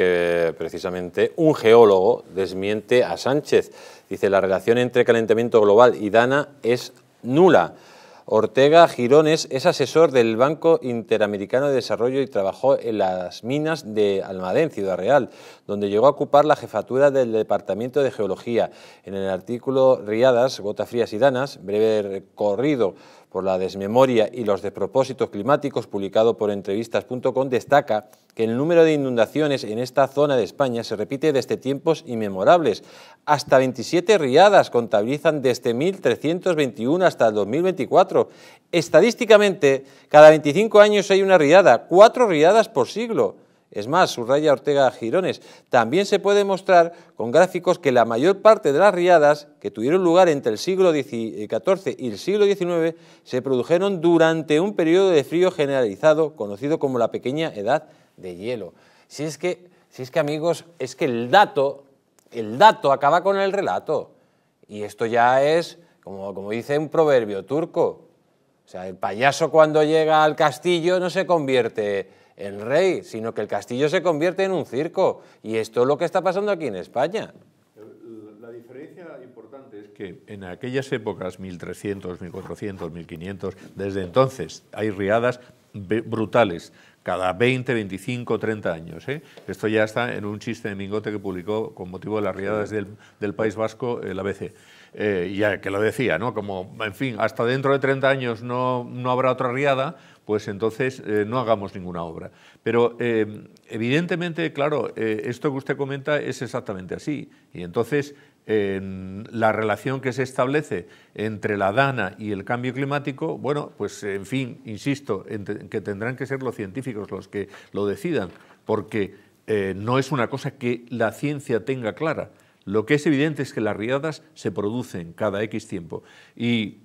que precisamente un geólogo desmiente a Sánchez. Dice, la relación entre calentamiento global y Dana es nula. Ortega Girones es asesor del Banco Interamericano de Desarrollo y trabajó en las minas de Almadén, Ciudad Real, donde llegó a ocupar la jefatura del Departamento de Geología. En el artículo Riadas, Gotas Frías y Danas, breve recorrido por la desmemoria y los despropósitos climáticos, publicado por entrevistas.com, destaca que el número de inundaciones en esta zona de España se repite desde tiempos inmemorables. Hasta 27 riadas contabilizan desde 1321 hasta el 2024. Estadísticamente, cada 25 años hay una riada, cuatro riadas por siglo. Es más, subraya Ortega Girones, también se puede mostrar con gráficos que la mayor parte de las riadas que tuvieron lugar entre el siglo XIV eh, y el siglo XIX se produjeron durante un periodo de frío generalizado conocido como la pequeña edad de hielo. Si es que, si es que amigos, es que el dato, el dato acaba con el relato. Y esto ya es, como, como dice un proverbio turco, o sea, el payaso cuando llega al castillo no se convierte el rey, sino que el castillo se convierte en un circo. Y esto es lo que está pasando aquí en España. La diferencia importante es que en aquellas épocas, 1300, 1400, 1500, desde entonces hay riadas brutales cada 20, 25, 30 años. ¿eh? Esto ya está en un chiste de Mingote que publicó con motivo de las riadas del, País Vasco el ABC. Eh, ya que lo decía, ¿no? Como, en fin, hasta dentro de 30 años no, habrá otra riada, pues entonces eh, no hagamos ninguna obra. Pero evidentemente, claro, esto que usted comenta es exactamente así. Y entonces en la relación que se establece entre la dana y el cambio climático, bueno, pues en fin, insisto, que tendrán que ser los científicos los que lo decidan, porque eh, no es una cosa que la ciencia tenga clara. Lo que es evidente es que las riadas se producen cada X tiempo. Y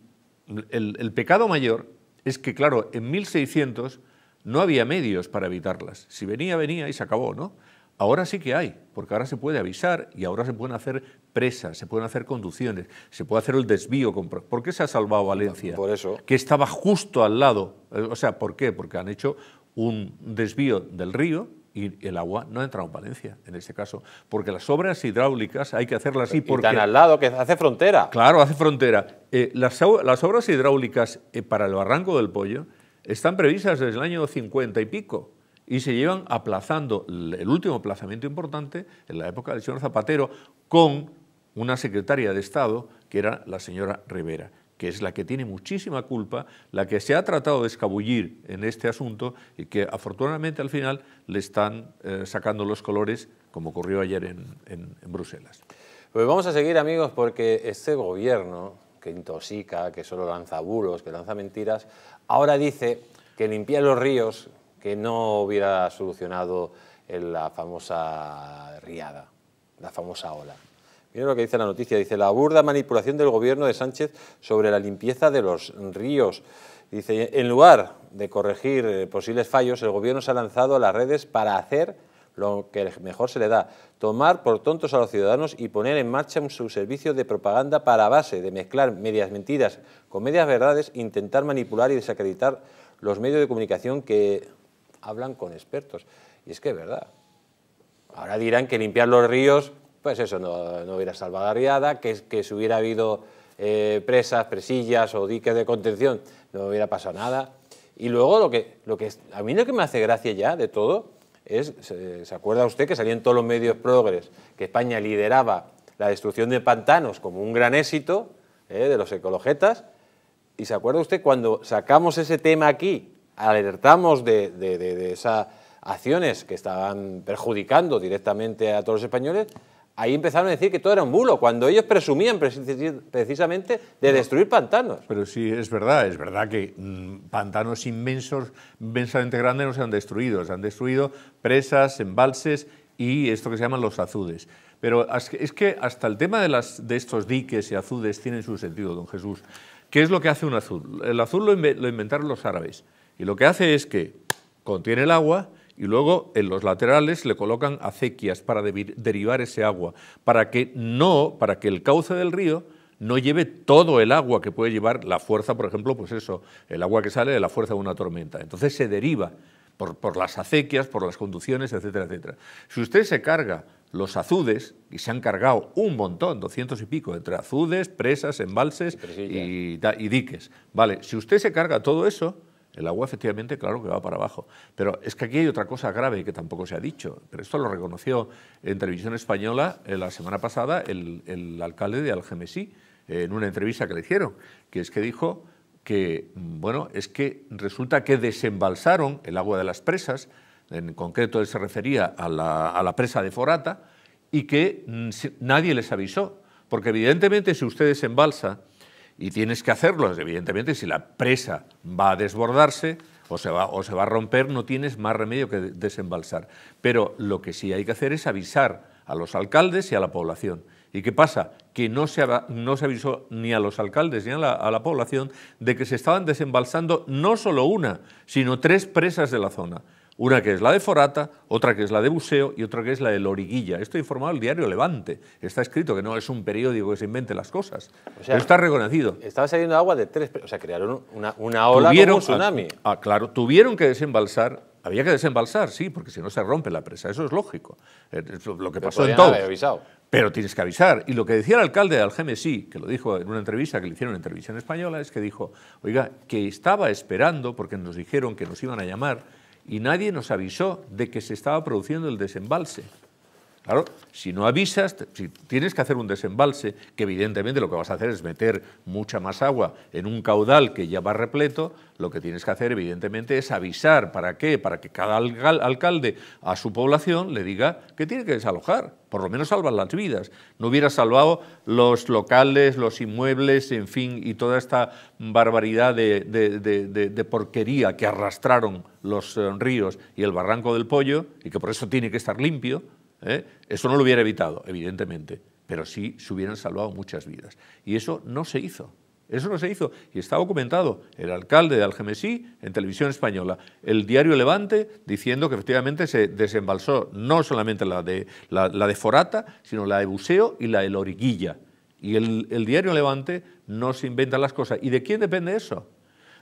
el pecado mayor es que, claro, en 1600 no había medios para evitarlas. Si venía, venía y se acabó, ¿no? Ahora sí que hay, porque ahora se puede avisar y ahora se pueden hacer presas, se pueden hacer conducciones, se puede hacer el desvío. ¿Por qué se ha salvado Valencia? Por eso. Que estaba justo al lado. Eh, o sea, ¿por qué? Porque han hecho un desvío del río y el agua no ha entrado en Valencia, en este caso. Porque las obras hidráulicas hay que hacerlas así. Porque, y al lado, que hace frontera. Claro, hace frontera. Eh, las, obras hidráulicas eh, para el barranco del Pollo están previstas desde el año 50 y pico y se llevan aplazando el último aplazamiento importante en la época del señor Zapatero con una secretaria de Estado que era la señora Rivera que es la que tiene muchísima culpa, la que se ha tratado de escabullir en este asunto y que afortunadamente al final le están eh, sacando los colores, como ocurrió ayer en, en, Bruselas. Pues vamos a seguir amigos porque este gobierno que intoxica, que solo lanza bulos, que lanza mentiras, ahora dice que limpiar los ríos que no hubiera solucionado la famosa riada, la famosa ola. Miren lo que dice la noticia, dice la burda manipulación del gobierno de Sánchez sobre la limpieza de los ríos. Dice, en lugar de corregir eh, posibles fallos, el gobierno se ha lanzado a las redes para hacer lo que mejor se le da, tomar por tontos a los ciudadanos y poner en marcha un subservicio de propaganda para base de mezclar medias mentiras con medias verdades, intentar manipular y desacreditar los medios de comunicación que hablan con expertos. Y es que es verdad. Ahora dirán que limpiar los ríos, pues eso, no, no hubiera Riada, que, que si hubiera habido eh, presas, presillas o diques de contención, no hubiera pasado nada. Y luego lo que, lo que a mí lo que me hace gracia ya de todo es, ¿se, acuerda usted que salía en todos los medios progres que España lideraba la destrucción de pantanos como un gran éxito eh, de los ecologetas? ¿Y se acuerda usted cuando sacamos ese tema aquí alertamos de, de, de, esas acciones que estaban perjudicando directamente a todos los españoles, ahí empezaron a decir que todo era un bulo, cuando ellos presumían precisamente de destruir pantanos. Pero sí, es verdad, es verdad que mm, pantanos inmensos, inmensamente grandes, no se han destruido, se han destruido presas, embalses y esto que se llaman los azudes. Pero es que hasta el tema de, las, de estos diques y azudes tienen su sentido, don Jesús. ¿Qué es lo que hace un azul? El azul lo inventaron los árabes. Y lo que hace es que contiene el agua y luego en los laterales le colocan acequias para derivar ese agua, para que no, para que el cauce del río no lleve todo el agua que puede llevar la fuerza, por ejemplo, pues eso, el agua que sale de la fuerza de una tormenta. Entonces se deriva por, por las acequias, por las conducciones, etcétera, etcétera. Si usted se carga los azudes, y se han cargado un montón, doscientos y pico, entre azudes, presas, embalses y, y diques, vale, si usted se carga todo eso, el agua efectivamente, claro que va para abajo. Pero es que aquí hay otra cosa grave que tampoco se ha dicho, pero esto lo reconoció en televisión española eh, la semana pasada el, alcalde de Algemesí, eh, en una entrevista que le hicieron, que es que dijo que, mm, bueno, es que resulta que desembalsaron el agua de las presas, en concreto él se refería a la, a la presa de Forata, y que mm, nadie les avisó, porque evidentemente si usted desembalsa y tienes que hacerlo. Evidentemente, si la presa va a desbordarse o se va, o se va a romper, no tienes más remedio que desembalsar. Pero lo que sí hay que hacer es avisar a los alcaldes y a la población. ¿Y qué pasa? Que no se, no se avisó ni a los alcaldes ni a la, a la población de que se estaban desembalsando no solo una, sino tres presas de la zona. Una que es la de Forata, otra que es la de Buseo y otra que es la de Loriguilla. Esto informado el diario Levante. Está escrito que no es un periódico que se invente las cosas. está reconocido. Estaba saliendo agua de tres... O sea, crearon una, una ola un tsunami. Ah, claro. Tuvieron que desembalsar había que desembalsar, sí, porque si no se rompe la presa, eso es lógico. Eh, lo que pasó en todo. Pero tienes que avisar. Y lo que decía el alcalde de Algemesí, que lo dijo en una entrevista que le hicieron en televisión española, es que dijo, oiga, que estaba esperando, porque nos dijeron que nos iban a llamar, y nadie nos avisó de que se estaba produciendo el desembalse. Claro, si no avisas, si tienes que hacer un desembalse, que evidentemente lo que vas a hacer es meter mucha más agua en un caudal que ya va repleto, lo que tienes que hacer evidentemente es avisar. ¿Para qué? Para que cada alcalde a su población le diga que tiene que desalojar. Por lo menos salvan las vidas. No hubiera salvado los locales, los inmuebles, en fin, y toda esta barbaridad de, de porquería que arrastraron los eh, ríos y el barranco del pollo, y que por eso tiene que estar limpio ¿eh? Eso no lo hubiera evitado, evidentemente, pero sí se hubieran salvado muchas vidas. Y eso no se hizo. Eso no se hizo. Y está documentado el alcalde de Algemesí en televisión española, el diario Levante diciendo que efectivamente se desembalsó no solamente la de, Forata, sino la de Buseo y la de Loriguilla. Y el, diario Levante no se inventa las cosas. ¿Y de quién depende eso?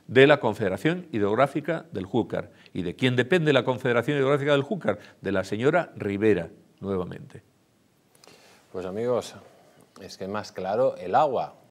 de la Confederación Hidrográfica del Júcar. ¿Y de quién depende la Confederación Hidrográfica del Júcar? De la señora Rivera nuevamente. Pues amigos, es que más claro el agua.